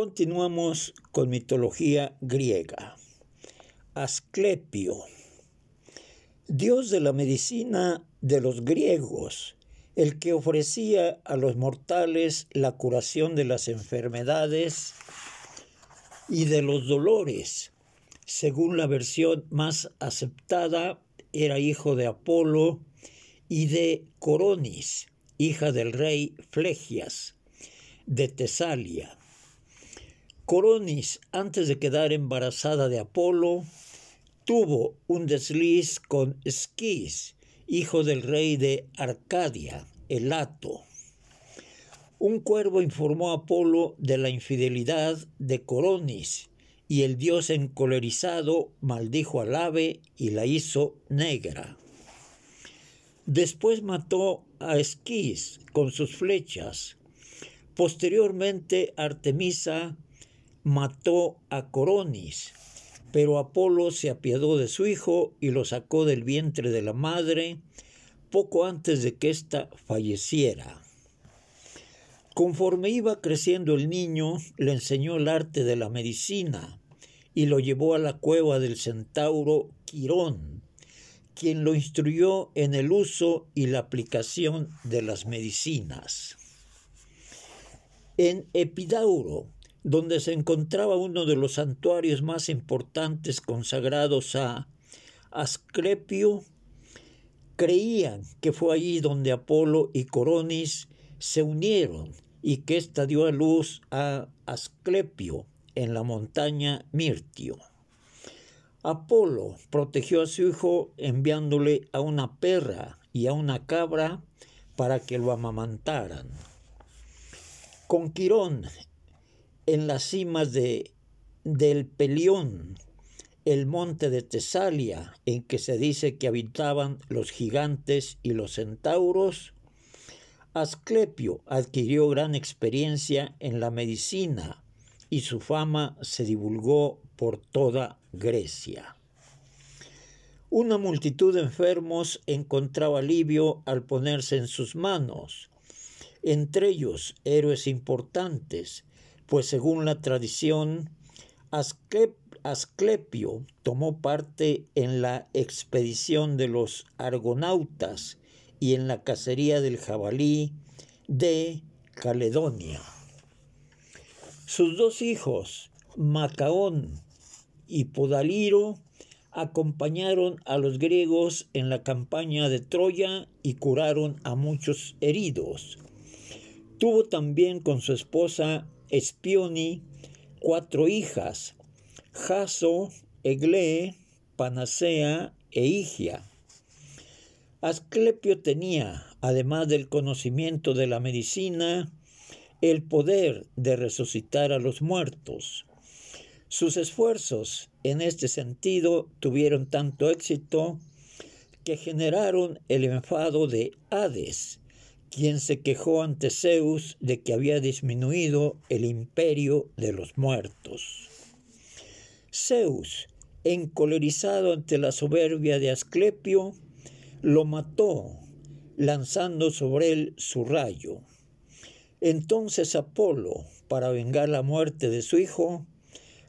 Continuamos con mitología griega. Asclepio, dios de la medicina de los griegos, el que ofrecía a los mortales la curación de las enfermedades y de los dolores. Según la versión más aceptada, era hijo de Apolo y de Coronis, hija del rey Flegias de Tesalia. Coronis, antes de quedar embarazada de Apolo, tuvo un desliz con Esquís, hijo del rey de Arcadia, Elato. Un cuervo informó a Apolo de la infidelidad de Coronis, y el dios encolerizado maldijo al ave y la hizo negra. Después mató a Esquís con sus flechas. Posteriormente, Artemisa mató a Coronis, pero Apolo se apiadó de su hijo y lo sacó del vientre de la madre poco antes de que ésta falleciera. Conforme iba creciendo el niño, le enseñó el arte de la medicina y lo llevó a la cueva del centauro Quirón, quien lo instruyó en el uso y la aplicación de las medicinas. En Epidauro, donde se encontraba uno de los santuarios más importantes consagrados a Asclepio, creían que fue allí donde Apolo y Coronis se unieron y que ésta dio a luz a Asclepio en la montaña Mirtio. Apolo protegió a su hijo enviándole a una perra y a una cabra para que lo amamantaran. Con Quirón en las cimas de, del Pelión, el monte de Tesalia, en que se dice que habitaban los gigantes y los centauros, Asclepio adquirió gran experiencia en la medicina y su fama se divulgó por toda Grecia. Una multitud de enfermos encontraba alivio al ponerse en sus manos, entre ellos héroes importantes, pues según la tradición, Asclepio tomó parte en la expedición de los argonautas y en la cacería del jabalí de Caledonia. Sus dos hijos, Macaón y Podaliro, acompañaron a los griegos en la campaña de Troya y curaron a muchos heridos. Tuvo también con su esposa espioni, cuatro hijas, Jaso, Egle, Panacea e Higia. Asclepio tenía, además del conocimiento de la medicina, el poder de resucitar a los muertos. Sus esfuerzos en este sentido tuvieron tanto éxito que generaron el enfado de Hades, quien se quejó ante Zeus de que había disminuido el imperio de los muertos. Zeus, encolerizado ante la soberbia de Asclepio, lo mató, lanzando sobre él su rayo. Entonces Apolo, para vengar la muerte de su hijo,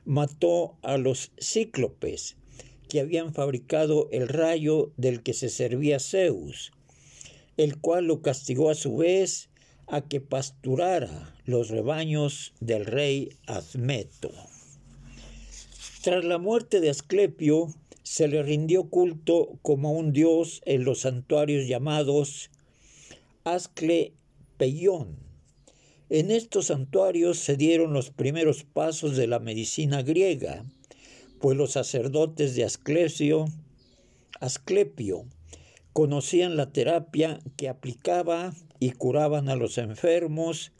mató a los cíclopes que habían fabricado el rayo del que se servía Zeus el cual lo castigó a su vez a que pasturara los rebaños del rey Azmeto. Tras la muerte de Asclepio, se le rindió culto como un dios en los santuarios llamados Asclepeión. En estos santuarios se dieron los primeros pasos de la medicina griega, pues los sacerdotes de Asclepio, Asclepio conocían la terapia que aplicaba y curaban a los enfermos,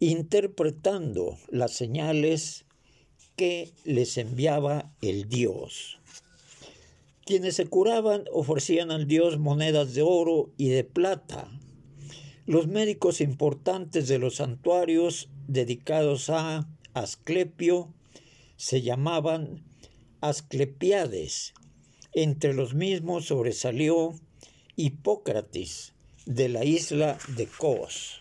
interpretando las señales que les enviaba el Dios. Quienes se curaban ofrecían al Dios monedas de oro y de plata. Los médicos importantes de los santuarios dedicados a Asclepio se llamaban Asclepiades entre los mismos sobresalió Hipócrates de la isla de Cos.